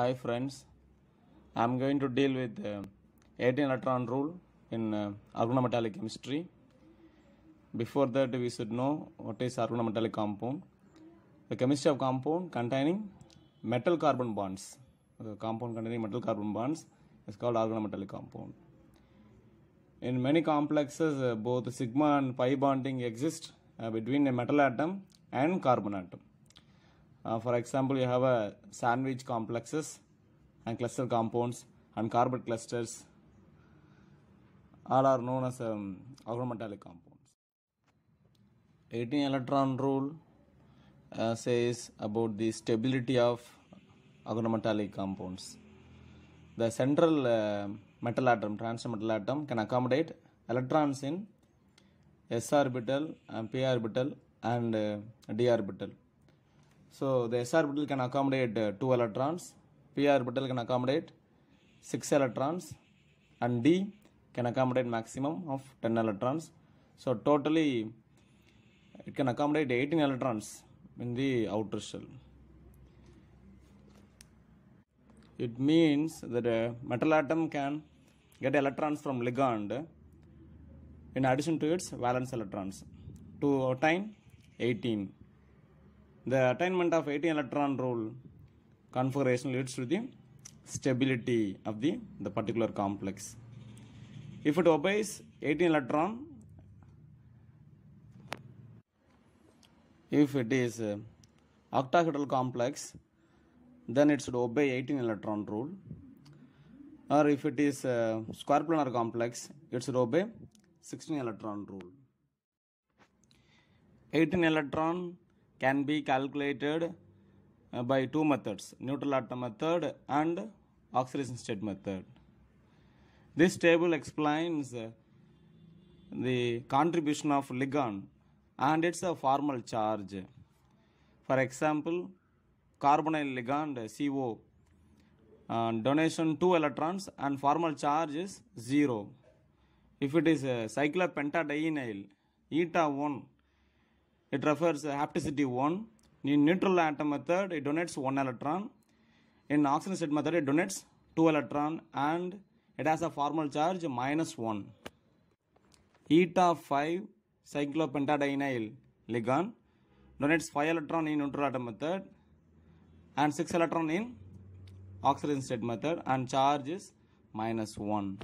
Hi friends, I am going to deal with uh, 18 electron rule in uh, organometallic chemistry. Before that we should know what is organometallic compound. The chemistry of compound containing metal carbon bonds. The compound containing metal carbon bonds is called organometallic compound. In many complexes uh, both sigma and pi bonding exist uh, between a metal atom and carbon atom. Uh, for example, you have a uh, sandwich complexes and cluster compounds and carbon clusters. All are known as um, organometallic compounds. 18 electron rule uh, says about the stability of organometallic compounds. The central uh, metal atom, transition metal atom, can accommodate electrons in s orbital and p orbital and uh, d orbital so the SR orbital can accommodate uh, 2 electrons, P orbital can accommodate 6 electrons and D can accommodate maximum of 10 electrons. So totally it can accommodate 18 electrons in the outer shell. It means that a uh, metal atom can get electrons from ligand in addition to its valence electrons to obtain 18. The attainment of 18 electron rule configuration leads to the stability of the, the particular complex. If it obeys 18 electron, if it is uh, octahedral complex, then it should obey 18 electron rule. Or if it is uh, square planar complex, it should obey 16 electron rule. 18 electron can be calculated uh, by two methods neutral atom method and oxidation state method this table explains uh, the contribution of ligand and its uh, formal charge for example carbonyl ligand co donation 2 electrons and formal charge is 0 if it is cyclopentadienyl eta 1 it refers hapticity 1. In neutral atom method, it donates 1 electron. In oxygen state method, it donates 2 electron and it has a formal charge minus 1. Eta 5 cyclopentadienyl ligand donates 5 electron in neutral atom method and 6 electron in oxygen state method and charge is minus 1.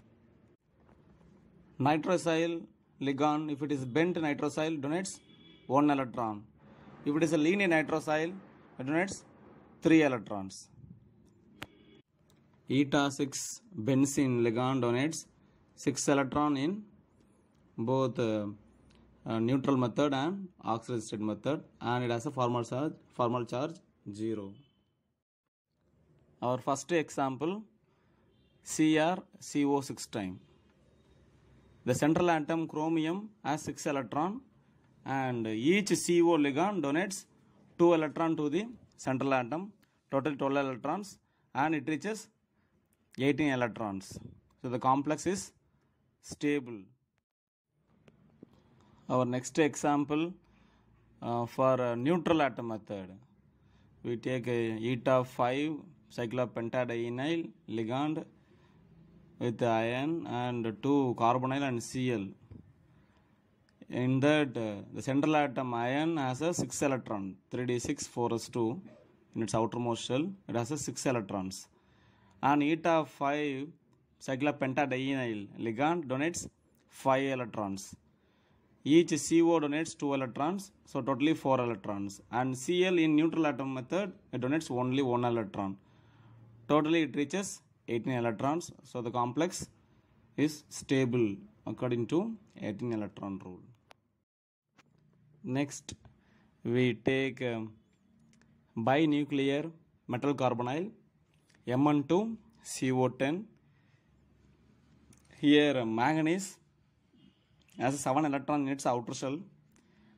Nitrosyl ligand, if it is bent nitrosyl, donates 1 electron. If it is a linear nitrosyl, it donates 3 electrons. Eta 6 benzene ligand donates 6 electron in both uh, uh, neutral method and oxidized method and it has a formal charge, formal charge 0. Our first example CrCO6 time. The central atom chromium has 6 electron and each CO ligand donates 2 electron to the central atom total 12 electrons and it reaches 18 electrons so the complex is stable our next example uh, for neutral atom method we take a eta 5 cyclopentadienyl ligand with iron and 2 carbonyl and Cl in that uh, the central atom ion has a 6 electron 3d6 4s2 in its outermost shell it has a 6 electrons and eta 5 cyclopentadienyl ligand donates 5 electrons each CO donates 2 electrons, so totally 4 electrons. And Cl in neutral atom method, it donates only 1 electron. Totally it reaches 18 electrons, so the complex is stable according to 18 electron rule. Next, we take um, binuclear metal carbonyl Mn2 CO10. Here, uh, manganese has 7 electron in its outer shell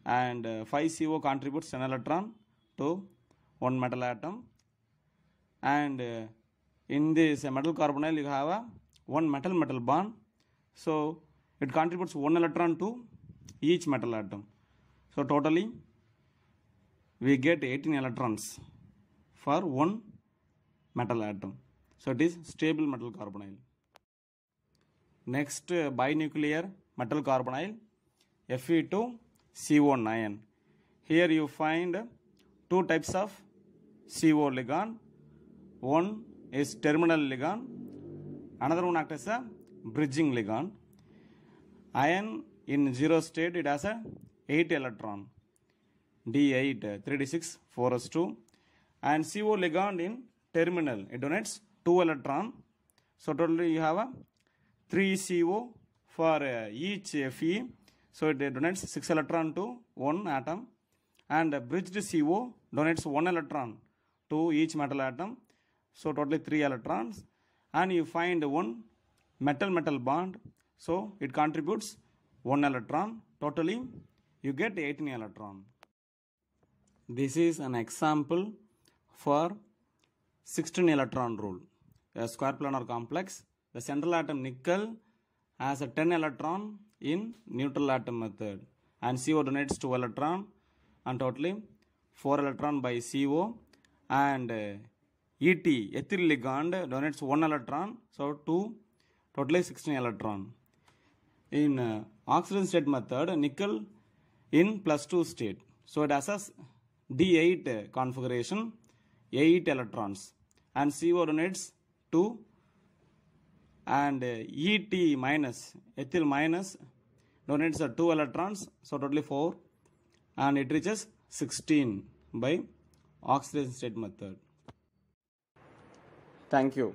and uh, 5 CO contributes one electron to 1 metal atom and uh, in this uh, metal carbonyl you have a 1 metal metal bond so it contributes 1 electron to each metal atom so totally we get 18 electrons for one metal atom. So it is stable metal carbonyl. Next uh, binuclear metal carbonyl Fe2CO ion. Here you find two types of CO ligand. One is terminal ligand. Another one acts as a bridging ligand. Iron in zero state it has a 8 electron D8 3D6 4S2 and CO ligand in terminal it donates 2 electron so totally you have a 3 CO for uh, each Fe so it donates 6 electron to 1 atom and bridged CO donates 1 electron to each metal atom so totally 3 electrons and you find one metal metal bond so it contributes 1 electron totally you get 18 electron. This is an example for 16 electron rule. A square planar complex, the central atom nickel has a 10 electron in neutral atom method and CO donates 2 electron and totally 4 electron by CO and uh, ET ethyl ligand donates 1 electron so 2 totally 16 electron. In uh, oxidation state method nickel in plus 2 state. So it has a D8 uh, configuration, 8 electrons and C coordinates 2 and uh, ET minus, ethyl minus donates 2 electrons, so totally 4 and it reaches 16 by oxidation state method. Thank you.